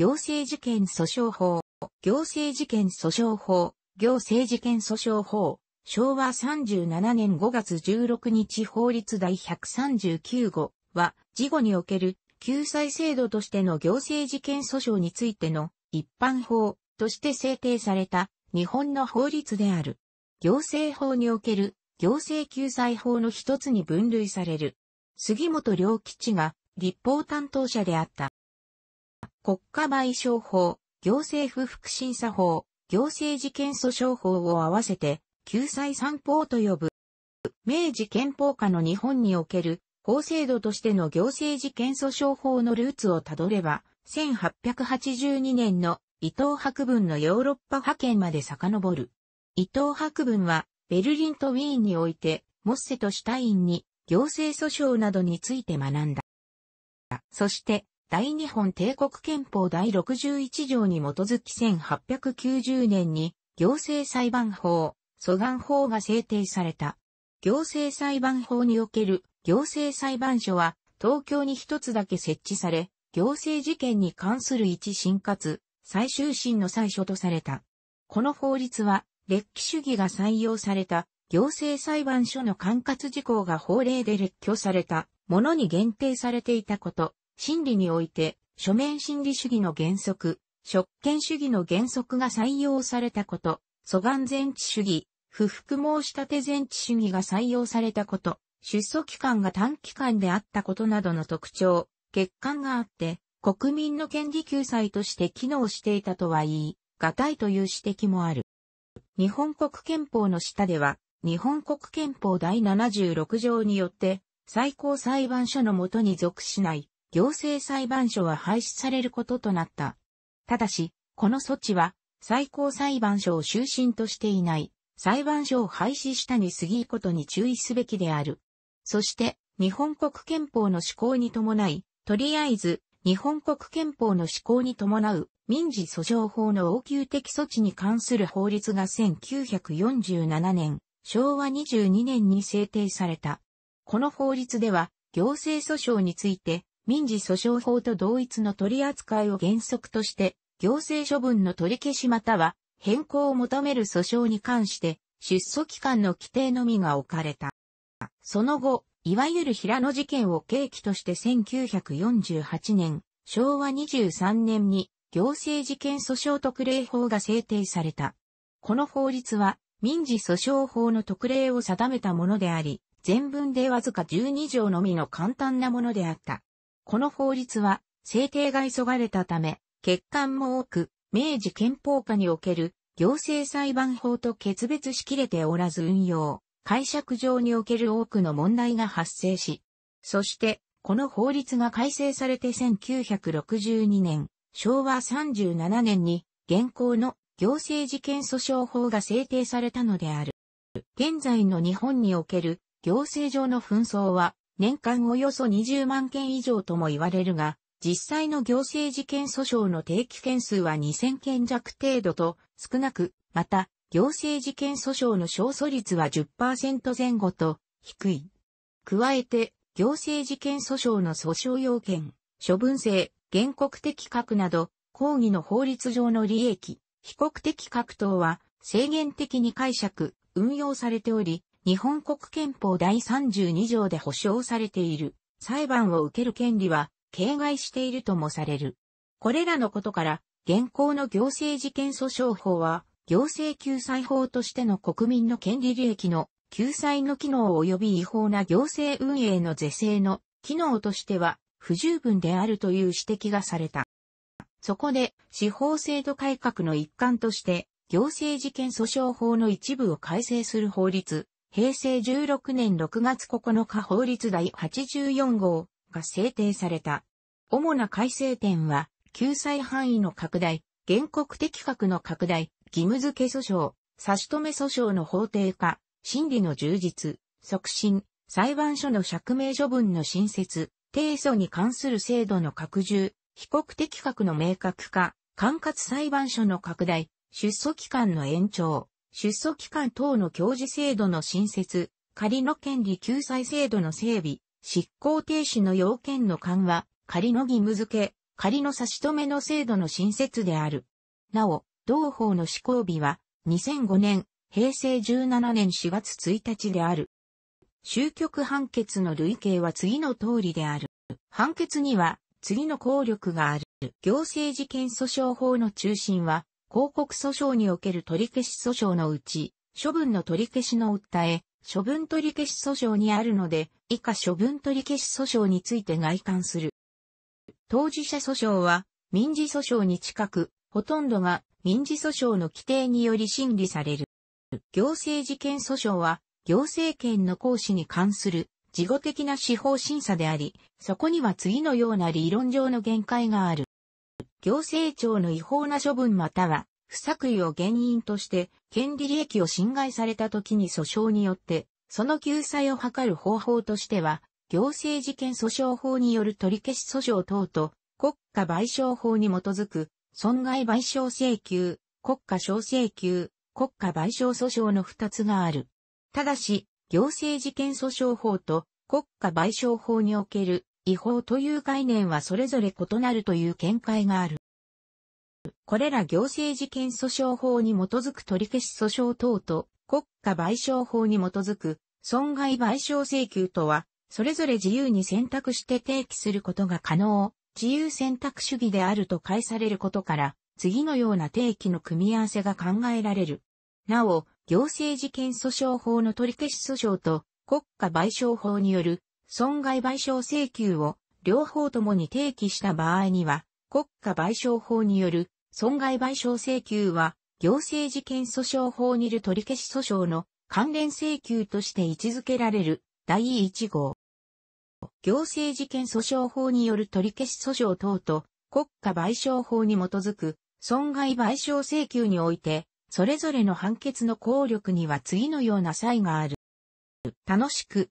行政事件訴訟法、行政事件訴訟法、行政事件訴訟法、昭和37年5月16日法律第139号は、事後における救済制度としての行政事件訴訟についての一般法として制定された日本の法律である。行政法における行政救済法の一つに分類される。杉本良吉が立法担当者であった。国家賠償法、行政不服審査法、行政事件訴訟法を合わせて、救済三法と呼ぶ。明治憲法下の日本における法制度としての行政事件訴訟法のルーツをたどれば、1882年の伊藤博文のヨーロッパ派遣まで遡る。伊藤博文は、ベルリンとウィーンにおいて、モッセとシュタインに行政訴訟などについて学んだ。そして、大日本帝国憲法第61条に基づき1890年に行政裁判法、訴願法が制定された。行政裁判法における行政裁判所は東京に一つだけ設置され、行政事件に関する一審かつ最終審の最初とされた。この法律は、列記主義が採用された行政裁判所の管轄事項が法令で列挙されたものに限定されていたこと、心理において、書面心理主義の原則、職権主義の原則が採用されたこと、素眼前置主義、不服申し立て前置主義が採用されたこと、出訴期間が短期間であったことなどの特徴、欠陥があって、国民の権利救済として機能していたとは言い、がたいという指摘もある。日本国憲法の下では、日本国憲法第76条によって、最高裁判所のもとに属しない行政裁判所は廃止されることとなった。ただし、この措置は、最高裁判所を終身としていない、裁判所を廃止したに過ぎることに注意すべきである。そして、日本国憲法の施行に伴い、とりあえず、日本国憲法の施行に伴う民事訴訟法の応急的措置に関する法律が1947年、昭和22年に制定された。この法律では、行政訴訟について、民事訴訟法と同一の取り扱いを原則として、行政処分の取り消しまたは変更を求める訴訟に関して、出訴期間の規定のみが置かれた。その後、いわゆる平野事件を契機として1948年、昭和23年に行政事件訴訟特例法が制定された。この法律は民事訴訟法の特例を定めたものであり、全文でわずか12条のみの簡単なものであった。この法律は、制定が急がれたため、欠陥も多く、明治憲法下における行政裁判法と決別しきれておらず運用、解釈上における多くの問題が発生し、そして、この法律が改正されて1962年、昭和37年に、現行の行政事件訴訟法が制定されたのである。現在の日本における行政上の紛争は、年間およそ20万件以上とも言われるが、実際の行政事件訴訟の定期件数は2000件弱程度と少なく、また、行政事件訴訟の勝訴率は10%前後と低い。加えて、行政事件訴訟の訴訟要件、処分制、原告的格など、抗議の法律上の利益、被告的格等は制限的に解釈、運用されており、日本国憲法第32条で保障されている裁判を受ける権利は形骸しているともされる。これらのことから、現行の行政事件訴訟法は、行政救済法としての国民の権利利益の救済の機能及び違法な行政運営の是正の機能としては不十分であるという指摘がされた。そこで司法制度改革の一環として行政事件訴訟法の一部を改正する法律平成16年6月9日法律第84号が制定された。主な改正点は、救済範囲の拡大、原告的確の拡大、義務付け訴訟、差し止め訴訟の法定化、審理の充実、促進、裁判所の釈明処分の新設、提訴に関する制度の拡充、被告的確の明確化、管轄裁判所の拡大、出訴期間の延長、出訴機関等の教授制度の新設、仮の権利救済制度の整備、執行停止の要件の緩和、仮の義務付け、仮の差し止めの制度の新設である。なお、同法の施行日は、2005年、平成17年4月1日である。終局判決の類型は次の通りである。判決には、次の効力がある。行政事件訴訟法の中心は、広告訴訟における取り消し訴訟のうち、処分の取り消しの訴え、処分取り消し訴訟にあるので、以下処分取り消し訴訟について外観する。当事者訴訟は、民事訴訟に近く、ほとんどが民事訴訟の規定により審理される。行政事件訴訟は、行政権の行使に関する事後的な司法審査であり、そこには次のような理論上の限界がある。行政庁の違法な処分または、不作為を原因として、権利利益を侵害された時に訴訟によって、その救済を図る方法としては、行政事件訴訟法による取り消し訴訟等と、国家賠償法に基づく、損害賠償請求、国家小請求、国家賠償訴訟の二つがある。ただし、行政事件訴訟法と国家賠償法における違法という概念はそれぞれ異なるという見解がある。これら行政事件訴訟法に基づく取り消し訴訟等と国家賠償法に基づく損害賠償請求とは、それぞれ自由に選択して提起することが可能、自由選択主義であると解されることから、次のような定期の組み合わせが考えられる。なお、行政事件訴訟法の取り消し訴訟と国家賠償法による損害賠償請求を両方ともに提起した場合には、国家賠償法による損害賠償請求は、行政事件訴訟法にる取り消し訴訟の関連請求として位置づけられる第1号。行政事件訴訟法による取り消し訴訟等と国家賠償法に基づく損害賠償請求において、それぞれの判決の効力には次のような際がある。楽しく